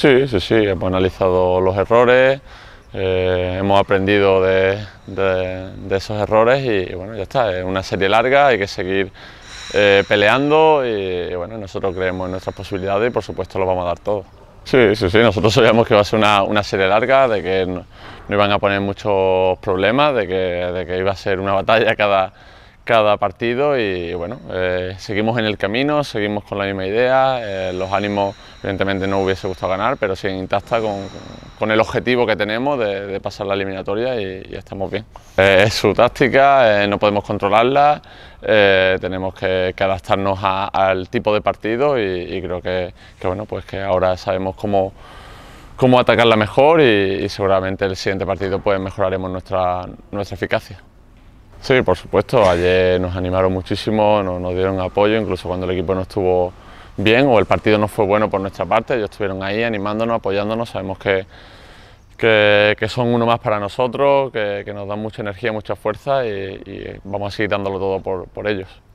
Sí, sí, sí, hemos analizado los errores, eh, hemos aprendido de, esos errores y, bueno, ya está, es una serie larga, hay que seguir eh, peleando y, bueno, nosotros creemos en nuestras posibilidades y por supuesto lo vamos a dar todo. Sí, sí, sí, nosotros sabíamos que iba a ser una, serie larga, de que no, iban a poner muchos problemas, de que, iba a ser una batalla cada, cada partido y bueno, eh, seguimos en el camino, seguimos con la misma idea, los ánimos Evidentemente no hubiese gustado ganar, pero sí intacta con, el objetivo que tenemos de, pasar la eliminatoria y, estamos bien. Eh, es su táctica, eh, no podemos controlarla, eh, tenemos que, adaptarnos al tipo de partido y, creo que, bueno, pues que ahora sabemos cómo, cómo atacarla mejor y, seguramente el siguiente partido pues mejoraremos nuestra, nuestra eficacia. Sí, por supuesto, ayer nos animaron muchísimo, nos dieron apoyo, incluso cuando el equipo no estuvo bien o el partido no fue bueno por nuestra parte, ellos estuvieron ahí animándonos, apoyándonos, sabemos que, son uno más para nosotros, que, nos dan mucha energía, mucha fuerza y, vamos a seguir dándolo todo por ellos.